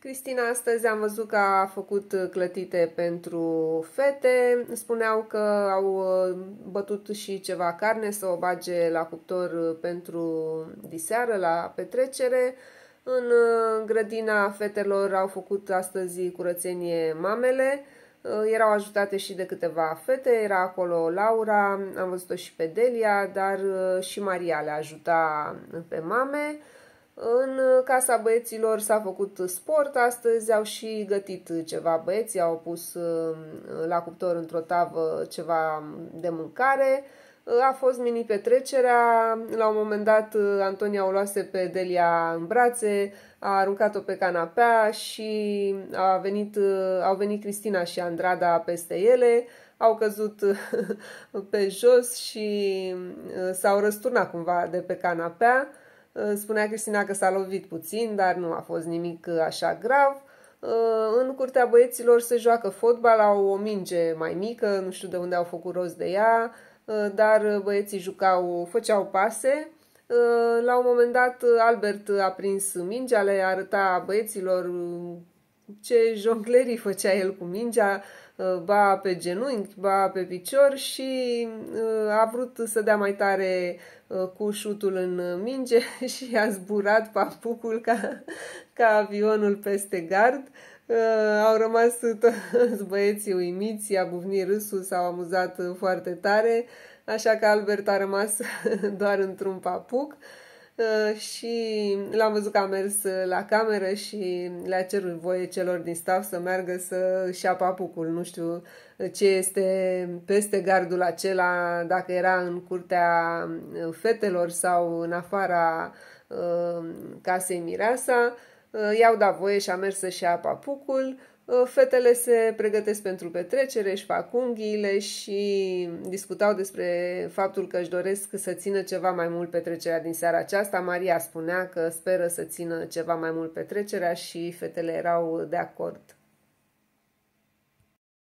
Cristina astăzi am văzut că a făcut clătite pentru fete. Spuneau că au uh, bătut și ceva carne să o bage la cuptor uh, pentru diseară, la petrecere. În uh, grădina fetelor au făcut astăzi curățenie mamele. Erau ajutate și de câteva fete, era acolo Laura, am văzut-o și pe Delia, dar și Maria le ajuta pe mame. În casa băieților s-a făcut sport, astăzi au și gătit ceva băieții, au pus uh, la cuptor într-o tavă ceva de mâncare. Uh, a fost mini petrecerea, la un moment dat uh, Antonia o luase pe Delia în brațe, a aruncat-o pe canapea și a venit, au venit Cristina și Andrada peste ele, au căzut pe jos și s-au răsturnat cumva de pe canapea. Eh, spunea Cristina că s-a lovit puțin, dar nu a fost nimic eh, așa grav. Eh, în curtea băieților se joacă fotbal, au o minge mai mică, nu știu de unde au făcut rost de ea, dar băieții jucau, făceau pase. La un moment dat, Albert a prins mingea, le arăta băieților ce jonglerii făcea el cu mingea, uh, ba pe genunchi, ba pe picior și uh, a vrut să dea mai tare uh, cu șutul în minge și a zburat papucul ca, ca avionul peste gard. Au rămas toți băieții uimiți, a buvnit râsul, s-au amuzat foarte tare, așa că Albert a rămas doar într-un papuc. Uh, și l-am văzut că a mers uh, la cameră și le-a cerut voie celor din staff să meargă să își ia papucul, nu știu uh, ce este peste gardul acela, dacă era în curtea fetelor sau în afara casei Mireasa, i-au dat voie și a mers să-și ia papucul Uh, fetele se pregătesc pentru petrecere, își fac unghiile și discutau despre faptul că își doresc să țină ceva mai mult petrecerea din seara aceasta. Maria spunea că speră să țină ceva mai mult petrecerea și fetele erau de acord.